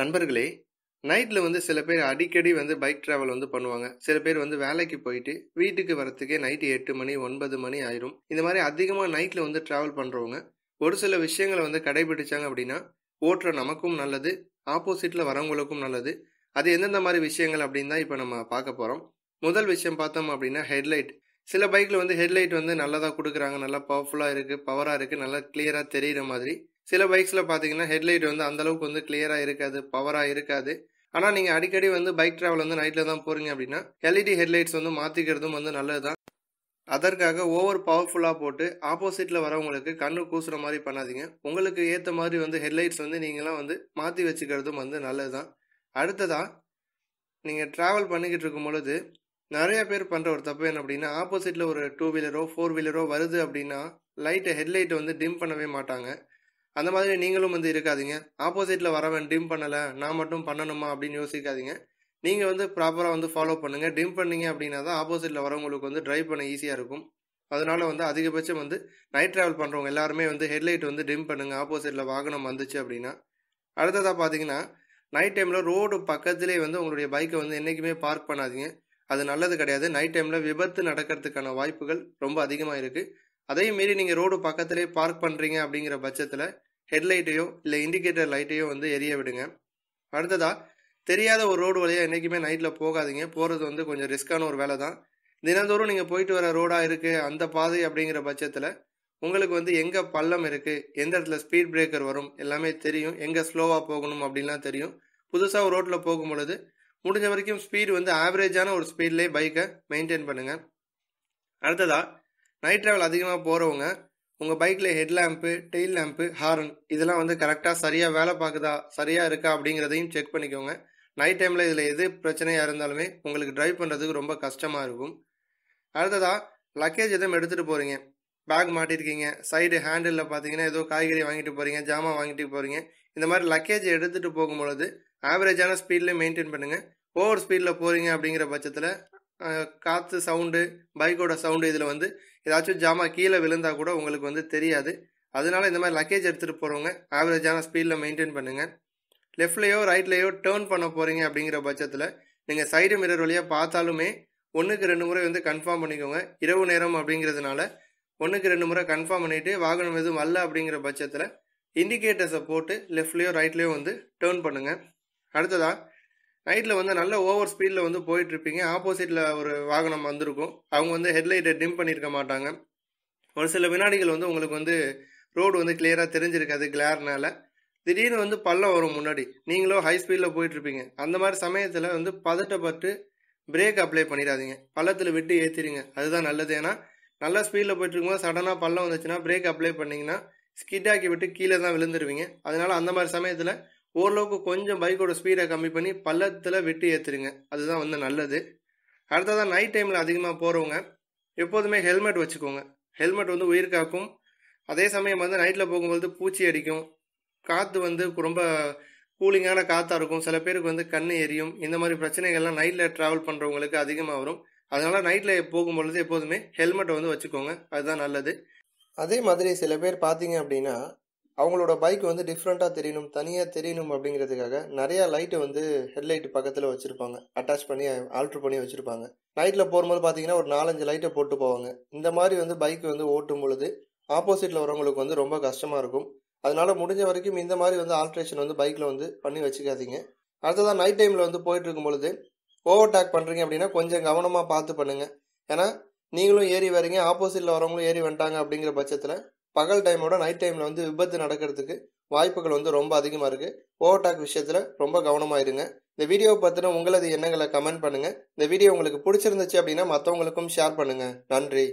நண்பர்களே நைட்டில் வந்து சில பேர் அடிக்கடி வந்து பைக் ட்ராவல் வந்து பண்ணுவாங்க சில பேர் வந்து வேலைக்கு போயிட்டு வீட்டுக்கு வரத்துக்கே நைட்டு எட்டு மணி ஒன்பது மணி ஆயிரும் இந்த மாதிரி அதிகமாக நைட்டில் வந்து ட்ராவல் பண்ணுறவங்க ஒரு சில விஷயங்களை வந்து கடைபிடிச்சாங்க அப்படின்னா ஓட்டுற நமக்கும் நல்லது ஆப்போசிட்டில் வரவங்களுக்கும் நல்லது அது எந்தெந்த மாதிரி விஷயங்கள் அப்படின்னு தான் இப்போ நம்ம பார்க்க போகிறோம் முதல் விஷயம் பார்த்தோம் அப்படின்னா ஹெட்லைட் சில பைக்கில் வந்து ஹெட்லைட் வந்து நல்லதாக கொடுக்குறாங்க நல்லா பவர்ஃபுல்லாக இருக்குது பவராக இருக்குது நல்லா கிளியராக தெரிகிற மாதிரி சில பைக்ஸில் பார்த்தீங்கன்னா ஹெட்லைட் வந்து அந்தளவுக்கு வந்து கிளியராக இருக்காது பவராக இருக்காது ஆனால் நீங்கள் அடிக்கடி வந்து பைக் ட்ராவல் வந்து நைட்டில் தான் போகிறீங்க அப்படின்னா எல்இடி ஹெட்லைட்ஸ் e வந்து மாற்றிக்கிறதும் வந்து நல்லது தான் அதற்காக ஓவர் பவர்ஃபுல்லாக போட்டு ஆப்போசிட்டில் வரவங்களுக்கு கண்ணு கூசுகிற மாதிரி பண்ணாதீங்க உங்களுக்கு ஏற்ற மாதிரி வந்து ஹெட்லைட்ஸ் வந்து நீங்களாம் வந்து மாற்றி வச்சுக்கிறதும் வந்து நல்லது தான் அடுத்ததாக நீங்கள் ட்ராவல் பண்ணிக்கிட்டு இருக்கும் பொழுது நிறையா பேர் பண்ணுற ஒரு தப்பு என்ன அப்படின்னா ஆப்போசிட்டில் ஒரு டூ வீலரோ ஃபோர் வீலரோ வருது அப்படின்னா லைட்டை ஹெட்லைட்டை வந்து டிம் பண்ணவே மாட்டாங்க அந்த மாதிரி நீங்களும் வந்து இருக்காதிங்க ஆப்போசிட்டில் வரவன் டிம் பண்ணலை நான் மட்டும் பண்ணணுமா அப்படின்னு யோசிக்காதீங்க நீங்கள் வந்து ப்ராப்பராக வந்து ஃபாலோ பண்ணுங்கள் டிம் பண்ணீங்க அப்படின்னா தான் ஆப்போசிட்டில் வரவங்களுக்கு வந்து ட்ரைவ் பண்ண ஈஸியாக இருக்கும் அதனால் வந்து அதிகபட்சம் வந்து நைட் ட்ராவல் பண்ணுறவங்க எல்லாருமே வந்து ஹெட்லைட் வந்து டிம் பண்ணுங்கள் ஆப்போசிட்டில் வாகனம் வந்துச்சு அப்படின்னா அடுத்ததாக பார்த்தீங்கன்னா நைட் டைமில் ரோடு பக்கத்துலேயே வந்து உங்களுடைய பைக்கை வந்து என்றைக்குமே பார்க் பண்ணாதீங்க அது நல்லது கிடையாது நைட் டைமில் விபத்து நடக்கிறதுக்கான வாய்ப்புகள் ரொம்ப அதிகமாக இருக்குது அதையும் மீறி நீங்கள் ரோடு பக்கத்துலேயே பார்க் பண்ணுறீங்க அப்படிங்கிற பட்சத்தில் ஹெட்லைட்டையோ இல்லை இண்டிகேட்டர் லைட்டையோ வந்து எரிய விடுங்க அடுத்ததாக தெரியாத ஒரு ரோடு வழியாக என்றைக்குமே நைட்டில் போகாதீங்க போகிறது வந்து கொஞ்சம் ரிஸ்க்கான ஒரு வேலை தான் தினந்தோறும் நீங்கள் போயிட்டு வர ரோடாக இருக்குது அந்த பாதை அப்படிங்கிற பட்சத்தில் உங்களுக்கு வந்து எங்கே பள்ளம் இருக்குது எந்த இடத்துல ஸ்பீட் பிரேக்கர் வரும் எல்லாமே தெரியும் எங்கே ஸ்லோவாக போகணும் அப்படின்லாம் தெரியும் புதுசாக ஒரு ரோட்டில் போகும் பொழுது முடிஞ்ச வரைக்கும் ஸ்பீடு வந்து ஆவரேஜான ஒரு ஸ்பீட்லேயே பைக்கை மெயின்டைன் பண்ணுங்கள் அடுத்ததாக நைட் ட்ராவல் அதிகமாக போகிறவங்க உங்கள் பைக்கில் head lamp tail lamp horn இதெல்லாம் வந்து கரெக்டாக சரியாக வேலை பார்க்குதா சரியாக இருக்கா அப்படிங்கிறதையும் செக் பண்ணிக்கோங்க நைட் டைமில் இதில் எது பிரச்சனையாக இருந்தாலுமே உங்களுக்கு ட்ரைவ் பண்ணுறதுக்கு ரொம்ப கஷ்டமாக இருக்கும் அடுத்ததாக லக்கேஜ் எதுவும் எடுத்துகிட்டு போகிறீங்க பேக் மாட்டிருக்கீங்க சைடு ஹேண்டிலில் பார்த்தீங்கன்னா ஏதோ காய்கறி வாங்கிட்டு போகிறீங்க ஜாமான் வாங்கிட்டு போகிறீங்க இந்த மாதிரி லக்கேஜ் எடுத்துகிட்டு போகும்பொழுது ஆவரேஜான ஸ்பீடில் மெயின்டைன் பண்ணுங்கள் ஓவர் ஸ்பீடில் போகிறீங்க அப்படிங்கிற பட்சத்தில் காற்று சவுண்டு பைக்கோட சவுண்டு இதில் வந்து ஏதாச்சும் ஜாமான் கீழே விழுந்தால் கூட உங்களுக்கு வந்து தெரியாது அதனால இந்த மாதிரி லக்கேஜ் எடுத்துகிட்டு போகிறவங்க ஆவரேஜான ஸ்பீடில் மெயின்டைன் பண்ணுங்கள் லெஃப்ட்லேயோ ரைட்லேயோ டேர்ன் பண்ண போகிறீங்க அப்படிங்கிற பட்சத்தில் நீங்கள் சைடு மிரர் வழியாக பார்த்தாலுமே ஒன்றுக்கு ரெண்டு முறை வந்து கன்ஃபார்ம் பண்ணிக்கோங்க இரவு நேரம் அப்படிங்கிறதுனால ஒன்றுக்கு ரெண்டு முறை கன்ஃபார்ம் பண்ணிவிட்டு வாகனம் எதுவும் அல்ல அப்படிங்கிற பட்சத்தில் இண்டிகேட்டர்ஸை போட்டு லெஃப்ட்லேயோ ரைட்லேயோ வந்து டேர்ன் பண்ணுங்கள் அடுத்ததாக நைட்டில் வந்து நல்ல ஓவர் ஸ்பீடில் வந்து போயிட்டுருப்பீங்க ஆப்போசிட்டில் ஒரு வாகனம் வந்திருக்கும் அவங்க வந்து ஹெட்லைட்டை டிம் பண்ணியிருக்க மாட்டாங்க ஒரு சில வினாடிகள் வந்து உங்களுக்கு வந்து ரோடு வந்து கிளியராக தெரிஞ்சிருக்காது கிளார்னால திடீர்னு வந்து பள்ளம் வரும் முன்னாடி நீங்களும் ஹை ஸ்பீடில் போயிட்டுருப்பீங்க அந்த மாதிரி சமயத்தில் வந்து பதட்டப்பட்டு பிரேக் அப்ளை பண்ணிடாதீங்க பள்ளத்தில் விட்டு ஏற்றிடுங்க அதுதான் நல்லது ஏன்னா நல்லா ஸ்பீடில் போயிட்டுருக்கும்போது சடனாக பள்ளம் வந்துச்சுன்னா பிரேக் அப்ளை பண்ணிங்கன்னா ஸ்கிட் ஆக்கி விட்டு கீழே தான் விழுந்துருவீங்க அதனால் அந்த மாதிரி சமயத்தில் ஓரளவுக்கு கொஞ்சம் பைக்கோட ஸ்பீடை கம்மி பண்ணி பள்ளத்தில் வெட்டி ஏற்றுருங்க அதுதான் வந்து நல்லது அடுத்ததான் நைட் டைமில் அதிகமாக போகிறவங்க எப்போதுமே ஹெல்மெட் வச்சுக்கோங்க ஹெல்மெட் வந்து உயிர் காக்கும் அதே சமயம் வந்து நைட்டில் போகும்போது பூச்சி அடிக்கும் காற்று வந்து ரொம்ப கூலிங்கான காற்றாக இருக்கும் சில பேருக்கு வந்து கண் எரியும் இந்த மாதிரி பிரச்சனைகள்லாம் நைட்டில் ட்ராவல் பண்ணுறவங்களுக்கு அதிகமாக வரும் அதனால் நைட்டில் போகும்பொழுது எப்போதுமே ஹெல்மெட்டை வந்து வச்சுக்கோங்க அதுதான் நல்லது அதே மாதிரி சில பேர் பார்த்தீங்க அப்படின்னா அவங்களோட பைக் வந்து டிஃப்ரெண்ட்டாக தெரியணும் தனியாக தெரியணும் அப்படிங்கிறதுக்காக நிறையா லைட்டு வந்து ஹெட்லைட் பக்கத்தில் வச்சுருப்பாங்க அட்டாச் பண்ணி ஆல்ட்ரு பண்ணி வச்சுருப்பாங்க நைட்டில் போகும்போது பார்த்தீங்கன்னா ஒரு நாலஞ்சு லைட்டை போட்டு போவாங்க இந்த மாதிரி வந்து பைக் வந்து ஓட்டும் பொழுது ஆப்போசிட்டில் வரவங்களுக்கு வந்து ரொம்ப கஷ்டமாக இருக்கும் அதனால் முடிஞ்ச வரைக்கும் இந்த மாதிரி வந்து ஆல்ட்ரேஷன் வந்து பைக்கில் வந்து பண்ணி வச்சுக்காதீங்க அடுத்ததாக நைட் டைமில் வந்து போயிட்டு இருக்கும் பொழுது ஓவர் டேக் பண்ணுறீங்க அப்படின்னா கொஞ்சம் கவனமாக பார்த்து பண்ணுங்கள் ஏன்னா நீங்களும் ஏறி வரீங்க ஆப்போசிட்டில் வரவங்களும் ஏறி வந்துட்டாங்க அப்படிங்கிற பட்சத்தில் பகல் டைமோட நைட் டைமில் வந்து விபத்து நடக்கிறதுக்கு வாய்ப்புகள் வந்து ரொம்ப அதிகமாக இருக்குது ஓவர்டாக் விஷயத்தில் ரொம்ப கவனமாக இருங்க இந்த வீடியோ பற்றின உங்களது எண்ணங்களை கமெண்ட் பண்ணுங்கள் இந்த வீடியோ உங்களுக்கு பிடிச்சிருந்துச்சு அப்படின்னா மற்றவங்களுக்கும் ஷேர் பண்ணுங்கள் நன்றி